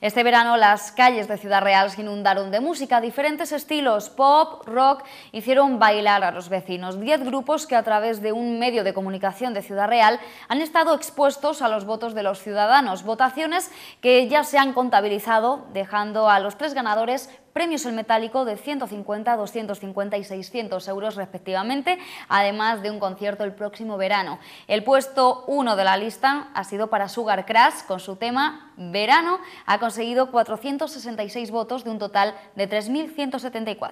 Este verano las calles de Ciudad Real se inundaron de música. Diferentes estilos, pop, rock, hicieron bailar a los vecinos. Diez grupos que a través de un medio de comunicación de Ciudad Real han estado expuestos a los votos de los ciudadanos. Votaciones que ya se han contabilizado, dejando a los tres ganadores premios el metálico de 150, 250 y 600 euros respectivamente, además de un concierto el próximo verano. El puesto 1 de la lista ha sido para Sugar Crash con su tema Verano, ha conseguido 466 votos de un total de 3.174.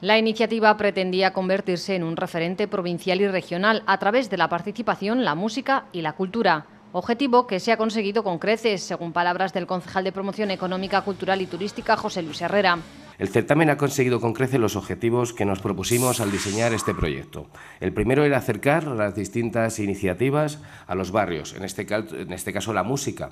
La iniciativa pretendía convertirse en un referente provincial y regional a través de la participación, la música y la cultura objetivo que se ha conseguido con creces, según palabras del concejal de Promoción Económica, Cultural y Turística, José Luis Herrera. El certamen ha conseguido con creces los objetivos que nos propusimos al diseñar este proyecto. El primero era acercar las distintas iniciativas a los barrios, en este, en este caso la música.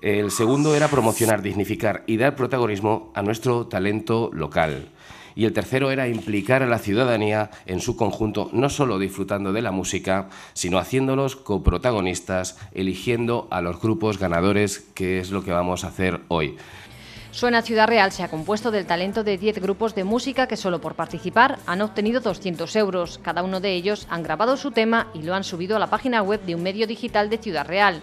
El segundo era promocionar, dignificar y dar protagonismo a nuestro talento local y el tercero era implicar a la ciudadanía en su conjunto, no solo disfrutando de la música, sino haciéndolos coprotagonistas, eligiendo a los grupos ganadores, que es lo que vamos a hacer hoy. Suena Ciudad Real se ha compuesto del talento de 10 grupos de música que solo por participar han obtenido 200 euros. Cada uno de ellos han grabado su tema y lo han subido a la página web de un medio digital de Ciudad Real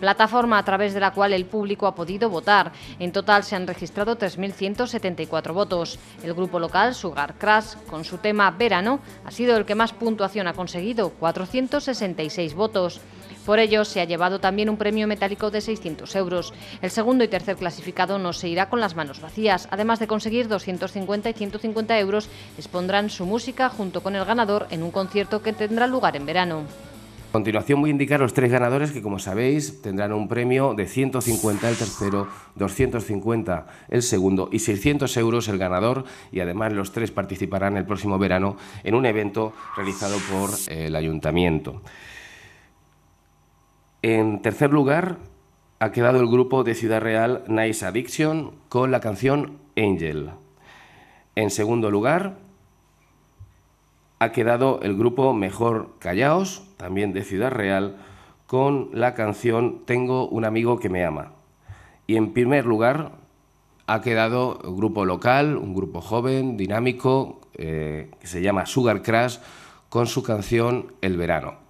plataforma a través de la cual el público ha podido votar. En total se han registrado 3.174 votos. El grupo local Sugar Crash, con su tema Verano, ha sido el que más puntuación ha conseguido, 466 votos. Por ello, se ha llevado también un premio metálico de 600 euros. El segundo y tercer clasificado no se irá con las manos vacías. Además de conseguir 250 y 150 euros, expondrán su música junto con el ganador en un concierto que tendrá lugar en verano. A continuación voy a indicar los tres ganadores que, como sabéis, tendrán un premio de 150 el tercero, 250 el segundo y 600 euros el ganador. Y además los tres participarán el próximo verano en un evento realizado por el ayuntamiento. En tercer lugar, ha quedado el grupo de Ciudad Real Nice Addiction con la canción Angel. En segundo lugar, ha quedado el grupo Mejor Callaos, también de Ciudad Real, con la canción Tengo un amigo que me ama. Y en primer lugar ha quedado el grupo local, un grupo joven, dinámico, eh, que se llama Sugar Crash, con su canción El verano.